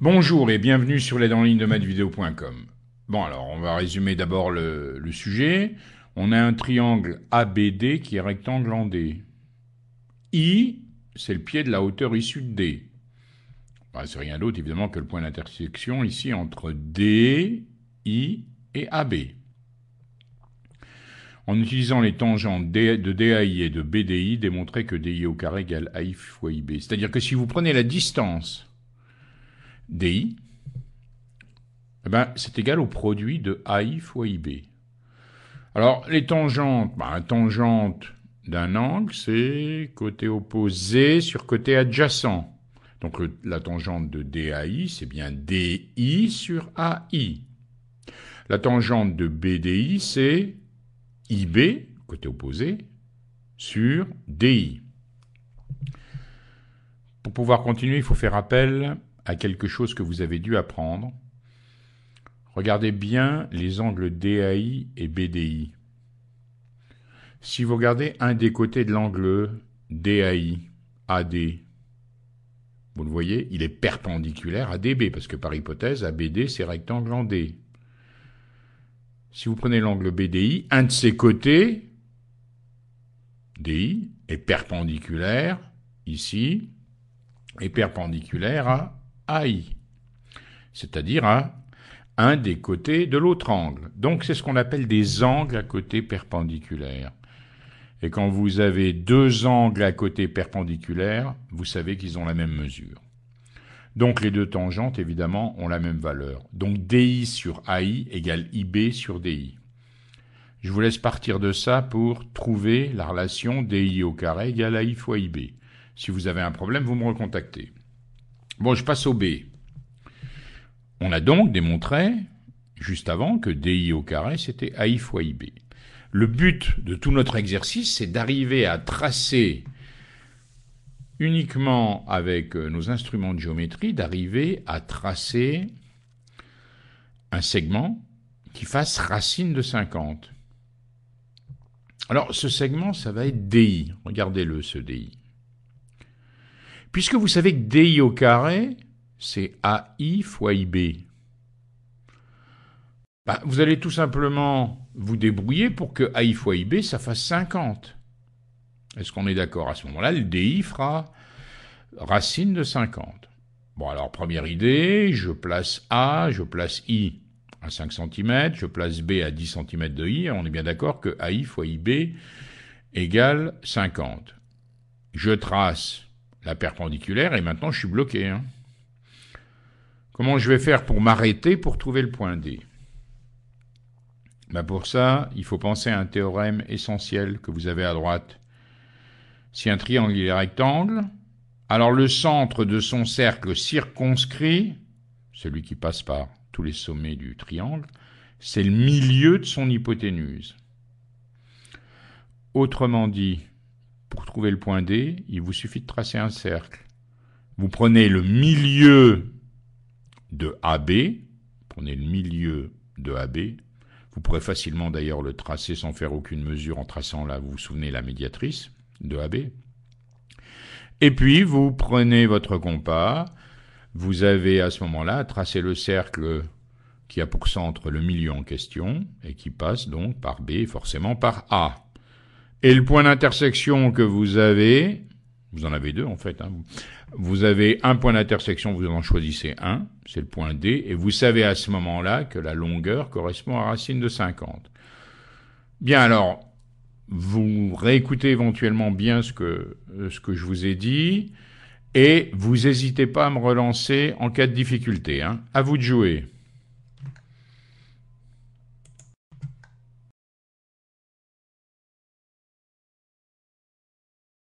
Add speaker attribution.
Speaker 1: Bonjour et bienvenue sur l'aide en ligne de vidéo.com Bon alors, on va résumer d'abord le, sujet. On a un triangle ABD qui est rectangle en D. I, c'est le pied de la hauteur issue de D. Bah, c'est rien d'autre évidemment que le point d'intersection ici entre D, I et AB. En utilisant les tangents de DAI et de BDI, démontrer que DI au carré égale AI fois IB. C'est-à-dire que si vous prenez la distance DI, eh ben, c'est égal au produit de AI fois IB. Alors, les tangentes, la bah, tangente d'un angle, c'est côté opposé sur côté adjacent. Donc la tangente de DAI, c'est bien DI sur AI. La tangente de BDI, c'est IB, côté opposé, sur DI. Pour pouvoir continuer, il faut faire appel à quelque chose que vous avez dû apprendre, regardez bien les angles DAI et BDI. Si vous regardez un des côtés de l'angle DAI, AD, vous le voyez, il est perpendiculaire à DB, parce que par hypothèse, ABD, c'est rectangle en D. Si vous prenez l'angle BDI, un de ses côtés, DI, est perpendiculaire, ici, est perpendiculaire à AI, c'est-à-dire un des côtés de l'autre angle. Donc c'est ce qu'on appelle des angles à côté perpendiculaires. Et quand vous avez deux angles à côté perpendiculaires, vous savez qu'ils ont la même mesure. Donc les deux tangentes, évidemment, ont la même valeur. Donc DI sur AI égale IB sur DI. Je vous laisse partir de ça pour trouver la relation DI au carré égale AI fois IB. Si vous avez un problème, vous me recontactez. Bon, je passe au B. On a donc démontré, juste avant, que DI au carré, c'était AI fois IB. Le but de tout notre exercice, c'est d'arriver à tracer uniquement avec euh, nos instruments de géométrie, d'arriver à tracer un segment qui fasse racine de 50. Alors, ce segment, ça va être DI. Regardez-le, ce DI. Puisque vous savez que DI au carré, c'est AI fois IB. Bah, vous allez tout simplement vous débrouiller pour que AI fois IB, ça fasse 50. Est-ce qu'on est, d'accord À ce moment-là, le DI fera racine de 50. Bon, alors, première idée, je place A, je place I à 5 cm, je place B à 10 cm de I, on est bien d'accord que AI fois IB égale 50. Je trace la perpendiculaire, et maintenant je suis bloqué. Hein. Comment je vais faire pour m'arrêter pour trouver le point D ben, Pour ça, il faut penser à un théorème essentiel que vous avez à droite. Si un triangle est rectangle, alors le centre de son cercle circonscrit, celui qui passe par tous les sommets du triangle, c'est le milieu de son hypoténuse. Autrement dit, pour trouver le point D, il vous suffit de tracer un cercle. Vous prenez le milieu de AB, prenez le milieu de AB, vous pourrez facilement d'ailleurs le tracer sans faire aucune mesure en traçant là, vous vous souvenez, la médiatrice de AB. Et puis vous prenez votre compas, vous avez à ce moment-là tracé le cercle qui a pour centre le milieu en question et qui passe donc par B, forcément par A. Et le point d'intersection que vous avez, vous en avez deux en fait, hein. vous avez un point d'intersection, vous en choisissez un, c'est le point D, et vous savez à ce moment-là que la longueur correspond à racine de 50. Bien alors, vous réécoutez éventuellement bien ce que, ce que je vous ai dit, et vous n'hésitez pas à me relancer en cas de difficulté. Hein. À vous de jouer.